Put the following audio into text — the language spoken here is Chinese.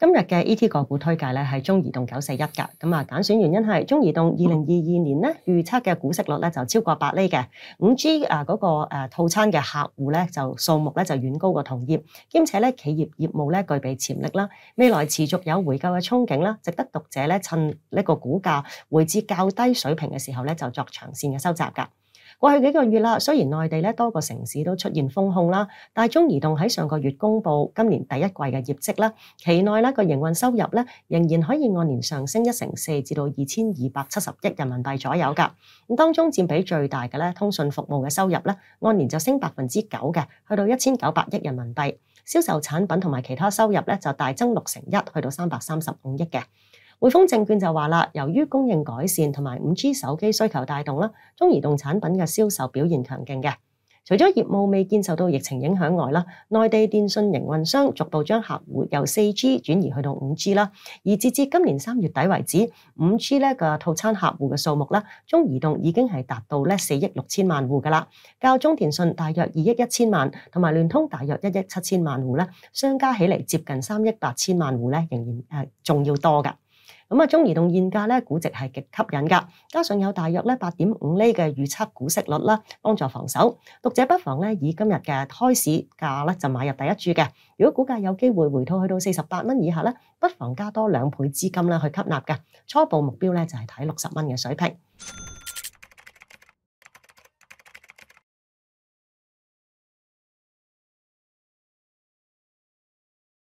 今日嘅 E T 个股推介咧，系中移动九四一噶。咁啊，拣选原因系中移动二零二二年咧，预测嘅股息率咧就超过百厘嘅。五 G 啊嗰个诶套餐嘅客户咧，就数目咧就远高过同业，兼且咧企业业务咧具备潜力啦，未来持续有回购嘅憧憬啦，值得读者咧趁呢个股价回至较低水平嘅时候咧，就作长线嘅收集噶。過去幾個月啦，雖然內地咧多個城市都出現封控啦，但系中移動喺上個月公布今年第一季嘅業績啦，期內咧個營運收入咧仍然可以按年上升一成四至到二千二百七十億人民幣左右㗎。咁當中佔比最大嘅咧通讯服務嘅收入咧，按年就升百分之九嘅，去到一千九百億人民幣。銷售產品同埋其他收入咧就大增六成一，去到三百三十五億嘅。汇丰证券就话啦，由于供应改善同埋五 G 手机需求带动啦，中移动产品嘅销售表现强劲嘅。除咗业务未见受到疫情影响外啦，内地电信营运商逐步将客户由四 G 转移去到五 G 啦。而截至今年三月底为止，五 G 咧嘅套餐客户嘅数目中移动已经系达到咧四亿六千万户噶啦，较中电信大约二亿一千万，同埋联通大约一亿七千万户咧，相加起嚟接近三亿八千万户咧，仍然诶仲要多咁啊，中移動現價咧，股值係極吸引噶，加上有大約咧八點五厘嘅預測股息率啦，幫助防守。讀者不妨咧以今日嘅開市價咧就買入第一注嘅。如果股價有機會回吐去到四十八蚊以下咧，不妨加多兩倍資金去吸納嘅。初步目標咧就係睇六十蚊嘅水平。